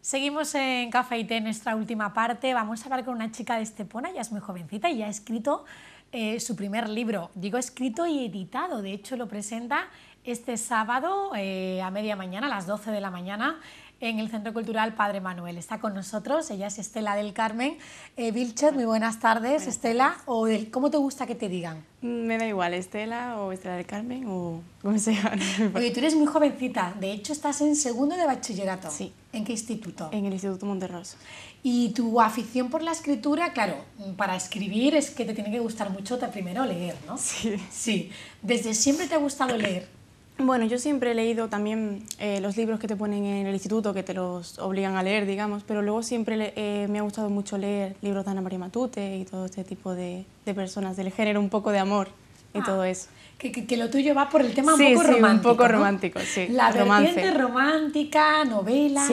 Seguimos en Café y Té, nuestra última parte. Vamos a hablar con una chica de Estepona, ya es muy jovencita y ya ha escrito eh, su primer libro. Digo escrito y editado, de hecho lo presenta este sábado eh, a media mañana, a las 12 de la mañana, en el Centro Cultural Padre Manuel. Está con nosotros, ella es Estela del Carmen. Eh, muy buenas tardes, Estela. O ¿Cómo te gusta que te digan? Mm, me da igual, Estela o Estela del Carmen o como sea. Oye, tú eres muy jovencita, de hecho estás en segundo de bachillerato. Sí. ¿En qué instituto? En el Instituto Monterroso. Y tu afición por la escritura, claro, para escribir es que te tiene que gustar mucho primero leer, ¿no? Sí. Sí. ¿Desde siempre te ha gustado leer? Bueno, yo siempre he leído también eh, los libros que te ponen en el instituto, que te los obligan a leer, digamos, pero luego siempre eh, me ha gustado mucho leer libros de Ana María Matute y todo este tipo de, personas, del género un poco de amor y ah, todo eso. Que, lo tuyo va por el tema un poco sí, romántico. un poco romántico, sí. La romántica, novela,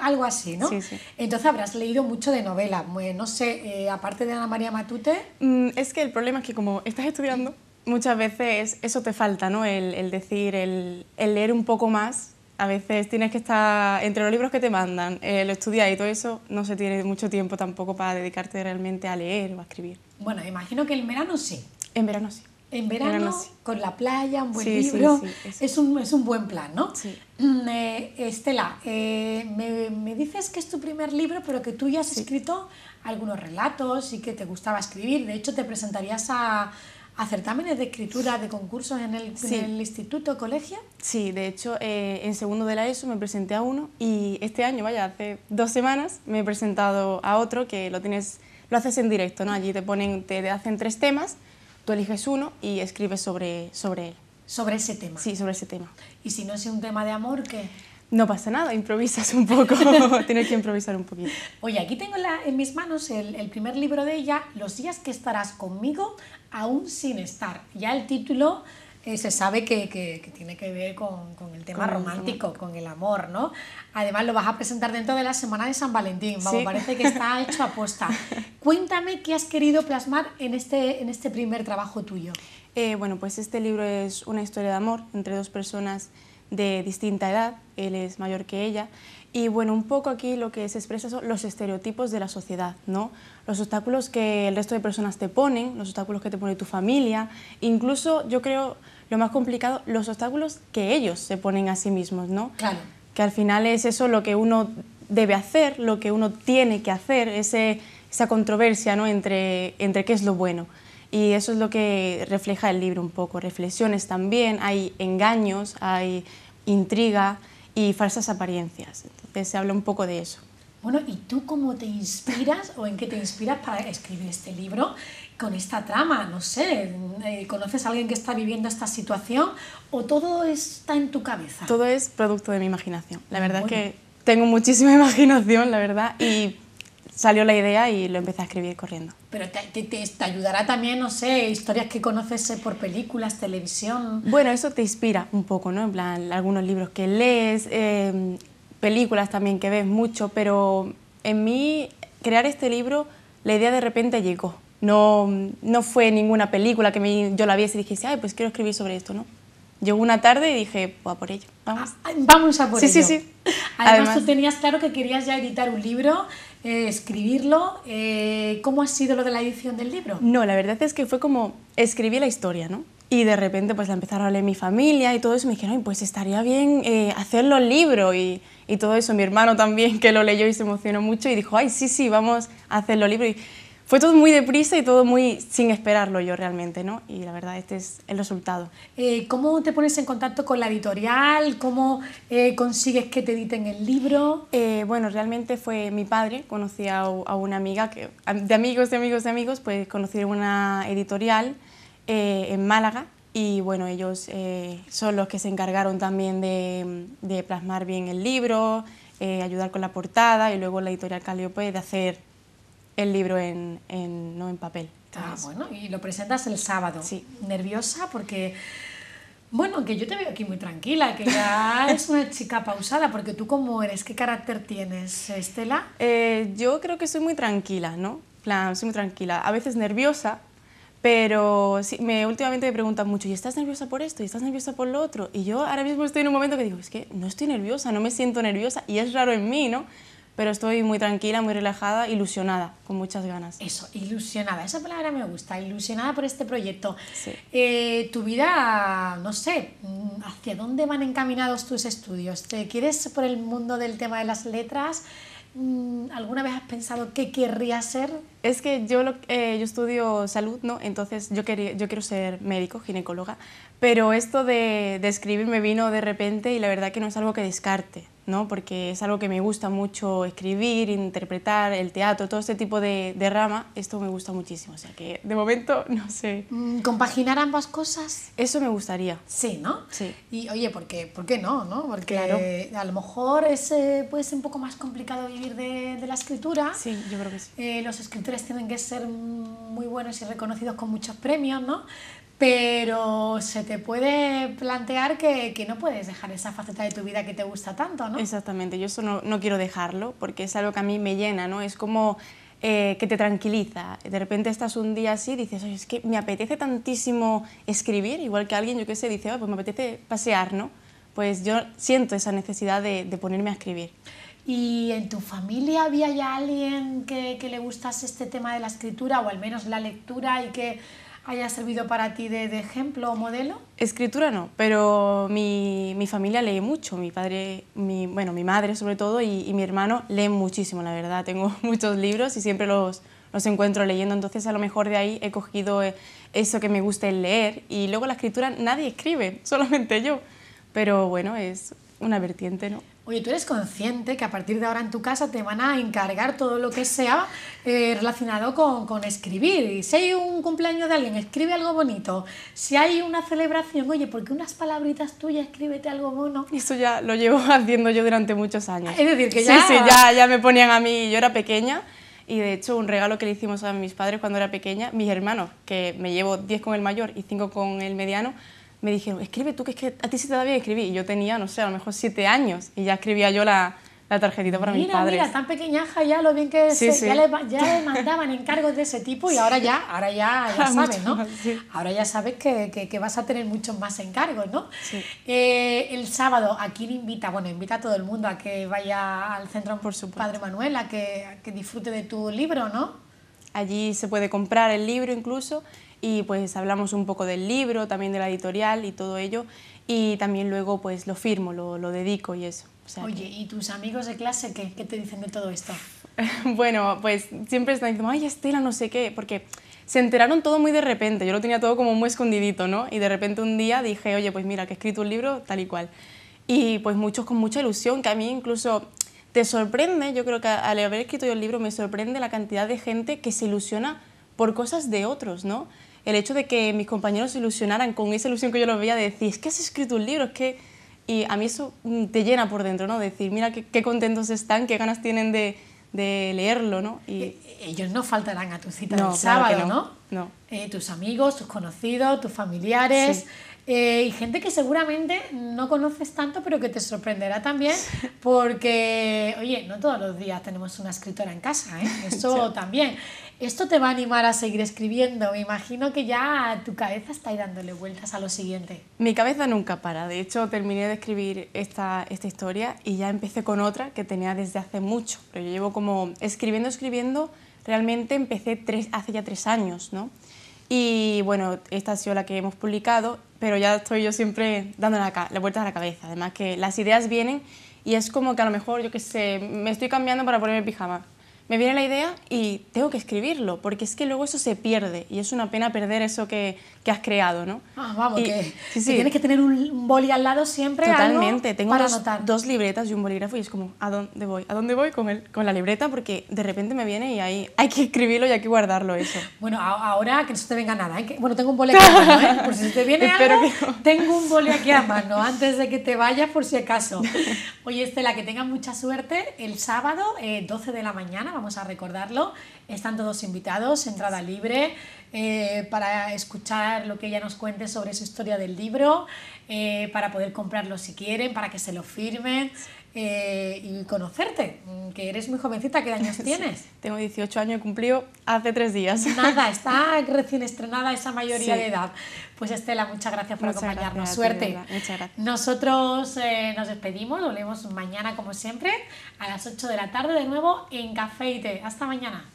algo así, ¿no? Sí, sí. Entonces habrás leído mucho de novela, no sé, eh, aparte de Ana María Matute. Mm, es que el problema es que como estás estudiando muchas veces eso te falta, ¿no? El, decir, el, leer un poco más. A veces tienes que estar entre los libros que te mandan, el estudiar y todo eso, no se tiene mucho tiempo tampoco para dedicarte realmente a leer o a escribir. Bueno, imagino que en verano sí. En verano sí. En verano, sí. con la playa, un buen libro, es, un, es, un, buen plan, ¿no? Sí. Mm, eh, Estela, eh, me, dices que es tu primer libro, pero que tú ya has escrito algunos relatos y que te gustaba escribir. De hecho, te presentarías a, a certámenes de escritura, de concursos en el, instituto o instituto, colegio? Sí, de hecho, eh, en segundo de la ESO me presenté a uno y este año, vaya, hace dos semanas me he presentado a otro que lo tienes, lo haces en directo, ¿no? Allí te ponen, te, hacen tres temas, tú eliges uno y escribes sobre, sobre él. ¿Sobre ese tema? Sí, sobre ese tema. ¿Y si no es un tema de amor, qué? No pasa nada, improvisas un poco, tienes que improvisar un poquito. Oye, aquí tengo la, en mis manos el, primer libro de ella, Los días que estarás conmigo, aún sin estar. Ya el título eh, se sabe que, que, tiene que ver con, con el tema romántico, con el amor, ¿no? Además lo vas a presentar dentro de la Semana de San Valentín, vamos, parece que está hecho aposta. Cuéntame qué has querido plasmar en este, en este primer trabajo tuyo. Eh, bueno, pues este libro es una historia de amor entre dos personas de distinta edad, él es mayor que ella, y bueno, un poco aquí lo que se expresa son los estereotipos de la sociedad, ¿no? Los obstáculos que el resto de personas te ponen, los obstáculos que te pone tu familia, incluso yo creo lo más complicado, los obstáculos que ellos se ponen a sí mismos, Claro. Que al final es eso lo que uno debe hacer, lo que uno tiene que hacer, ese, esa controversia, Entre, entre qué es lo bueno. Y eso es lo que refleja el libro un poco, reflexiones también, hay engaños, hay intriga y falsas apariencias. Entonces se habla un poco de eso. Bueno, ¿y tú cómo te inspiras o en qué te inspiras para escribir este libro con esta trama? No sé, eh, ¿conoces a alguien que está viviendo esta situación o todo está en tu cabeza? Todo es producto de mi imaginación. La verdad es que tengo muchísima imaginación, la verdad, y salió la idea y lo empecé a escribir corriendo. Pero te, te, te, ayudará también, no sé, historias que conoces eh, por películas, televisión. Bueno, eso te inspira un poco, ¿no? En plan, algunos libros que lees, eh, películas también que ves mucho, pero en mí crear este libro, la idea de repente llegó. No, no fue ninguna película que me, yo la viese y dije, ay, pues quiero escribir sobre esto, ¿no? Llegó una tarde y dije, pues a por ello, vamos. Ah, ah, vamos a por ello. Sí, sí, sí. Además, tú tenías claro que querías ya editar un libro eh, escribirlo. Eh, ¿Cómo ha sido lo de la edición del libro? No, la verdad es que fue como escribí la historia, ¿no? Y de repente pues la empezaron a leer mi familia y todo eso. Me dijeron, Ay, pues estaría bien eh, hacerlo libro y, y, todo eso. Mi hermano también que lo leyó y se emocionó mucho y dijo, ¡ay, sí, sí, vamos a hacerlo libro! Y, fue todo muy deprisa y todo muy sin esperarlo yo realmente, ¿no? Y la verdad, este es el resultado. Eh, ¿Cómo te pones en contacto con la editorial? ¿Cómo eh, consigues que te editen el libro? Eh, bueno, realmente fue mi padre, conocí a, una amiga, que, de amigos, de amigos, de amigos, pues conocí una editorial en Málaga y bueno, ellos son los que se encargaron también de, de plasmar bien el libro, ayudar con la portada y luego la editorial Calliope pues, de hacer el libro en, no en papel. Ah, bueno, y lo presentas el sábado. Sí. Nerviosa porque, bueno, que yo te veo aquí muy tranquila, que ya es una chica pausada, porque tú cómo eres, qué carácter tienes, Estela. Eh, yo creo que soy muy tranquila, ¿no? plan, soy muy tranquila, a veces nerviosa, pero sí, últimamente me preguntan mucho, ¿y estás nerviosa por esto? ¿Y estás nerviosa por lo otro? Y yo ahora mismo estoy en un momento que digo, es que no estoy nerviosa, no me siento nerviosa, y es raro en mí, ¿no? pero estoy muy tranquila, muy relajada, ilusionada, con muchas ganas. Eso, ilusionada, esa palabra me gusta, ilusionada por este proyecto. Eh, tu vida, no sé, mm, ¿hacia dónde van encaminados tus estudios? ¿Te quieres por el mundo del tema de las letras? Mm, ¿Alguna vez has pensado qué querría ser? Es que yo, eh, yo estudio salud, ¿no? Entonces yo, quería, yo quiero ser médico, ginecóloga, pero esto de escribir me vino de repente y la verdad que no es algo que descarte ¿no? porque es algo que me gusta mucho escribir, interpretar, el teatro, todo este tipo de, rama, esto me gusta muchísimo, o sea que de momento no sé. Mm, ¿Compaginar ambas cosas? Eso me gustaría. Sí, ¿no? Sí. Y oye, ¿por qué, ¿Por qué no, no? Porque claro. a lo mejor es, puede ser un poco más complicado vivir de, la escritura. Sí, yo creo que sí. Eh, los escritores tienen que ser muy buenos y reconocidos con muchos premios, ¿no? pero se te puede plantear que, que, no puedes dejar esa faceta de tu vida que te gusta tanto, ¿no? Exactamente, yo eso no, no quiero dejarlo porque es algo que a mí me llena, ¿no? Es como eh, que te tranquiliza. De repente estás un día así y dices, Oye, es que me apetece tantísimo escribir, igual que alguien, yo qué sé, dice, pues me apetece pasear, ¿no? Pues yo siento esa necesidad de, de ponerme a escribir. ¿Y en tu familia había ya alguien que, que le gustase este tema de la escritura o al menos la lectura y que haya servido para ti de, ejemplo o modelo? Escritura no, pero mi, mi, familia lee mucho, mi padre, mi, bueno, mi madre sobre todo y, mi hermano leen muchísimo, la verdad. Tengo muchos libros y siempre los, los encuentro leyendo, entonces a lo mejor de ahí he cogido eh, eso que me gusta el leer y luego la escritura nadie escribe, solamente yo. Pero bueno, es una vertiente, ¿no? Oye, ¿tú eres consciente que a partir de ahora en tu casa te van a encargar todo lo que sea eh, relacionado con, escribir? Y si hay un cumpleaños de alguien, escribe algo bonito. Si hay una celebración, oye, porque unas palabritas tuyas? Escríbete algo bueno eso ya lo llevo haciendo yo durante muchos años. Es decir, que ya... Sí, sí, ya, ya me ponían a mí, yo era pequeña. Y de hecho, un regalo que le hicimos a mis padres cuando era pequeña, mis hermanos, que me llevo 10 con el mayor y 5 con el mediano, me dijeron, escribe tú, que es que a ti sí te da bien escribir. Y yo tenía, no sé, a lo mejor siete años y ya escribía yo la, la tarjetita para mira, mis padres. Mira, tan pequeñaja ya, lo bien que sí, eh, Ya, le, mandaban encargos de ese tipo y ahora ya, ahora ya, sabes, ¿no? Ahora ya sabes que, que, vas a tener muchos más encargos, ¿no? Eh, el sábado, ¿a quién invita? Bueno, invita a todo el mundo a que vaya al centro Por supuesto. Padre Manuel, que, a que disfrute de tu libro, ¿no? Allí se puede comprar el libro incluso y pues hablamos un poco del libro, también de la editorial y todo ello y también luego pues lo firmo, lo, dedico y eso. Oye, ¿y tus amigos de clase qué, qué te dicen de todo esto? bueno, pues siempre están diciendo, ay Estela, no sé qué, porque se enteraron todo muy de repente, yo lo tenía todo como muy escondidito, ¿no? Y de repente un día dije, oye, pues mira, que he escrito un libro tal y cual. Y pues muchos con mucha ilusión, que a mí incluso te sorprende, yo creo que al haber escrito yo el libro me sorprende la cantidad de gente que se ilusiona por cosas de otros, ¿no? el hecho de que mis compañeros se ilusionaran con esa ilusión que yo los veía de decir, es que has escrito un libro, es que... Y a mí eso mm, te llena por dentro, ¿no? Decir, mira qué, contentos están, qué ganas tienen de, leerlo, ¿no? Y... Eh, eh, ellos no faltarán a tu cita no, sábado, ¿no? No. Eh, tus amigos, tus conocidos, tus familiares... y gente que seguramente no conoces tanto, pero que te sorprenderá también, porque, oye, no todos los días tenemos una escritora en casa, ¿eh? eso también. Esto te va a animar a seguir escribiendo. Me imagino que ya tu cabeza está ahí dándole vueltas a lo siguiente. Mi cabeza nunca para. De hecho, terminé de escribir esta, esta historia y ya empecé con otra que tenía desde hace mucho. Pero yo llevo como escribiendo, escribiendo. Realmente empecé hace ya tres años, ¿no? Y bueno, esta ha sido la que hemos publicado, pero ya estoy yo siempre dándole la, vuelta a la cabeza. Además que las ideas vienen y es como que a lo mejor, yo qué sé, me estoy cambiando para ponerme pijama me viene la idea y tengo que escribirlo, porque es que luego eso se pierde y es una pena perder eso que, que has creado, ¿no? Ah, vamos, que, tienes que tener un boli al lado siempre. Totalmente, tengo para dos, dos libretas y un bolígrafo y es como, ¿a dónde voy? ¿A dónde voy con, el, con la libreta? Porque de repente me viene y ahí... hay que escribirlo y hay que guardarlo eso. Bueno, ahora que no se te venga nada, ¿eh? bueno, tengo un boli aquí a mano, ¿eh? por si te viene algo, tengo un boli aquí a mano antes de que te vayas por si acaso. Oye, Estela, que tengas mucha suerte el sábado, 12 eh, de la mañana, vamos a recordarlo. Están todos invitados, entrada libre, eh, para escuchar lo que ella nos cuente sobre su historia del libro, eh, para poder comprarlo si quieren, para que se lo firmen. Eh, y conocerte, que eres muy jovencita, ¿qué años tienes? tengo 18 años, y cumplido hace tres días. Nada, está recién estrenada esa mayoría de edad. Pues Estela, muchas gracias por acompañarnos, suerte. Nosotros eh, nos despedimos, volvemos mañana como siempre a las 8 de la tarde de nuevo en Café y Hasta mañana.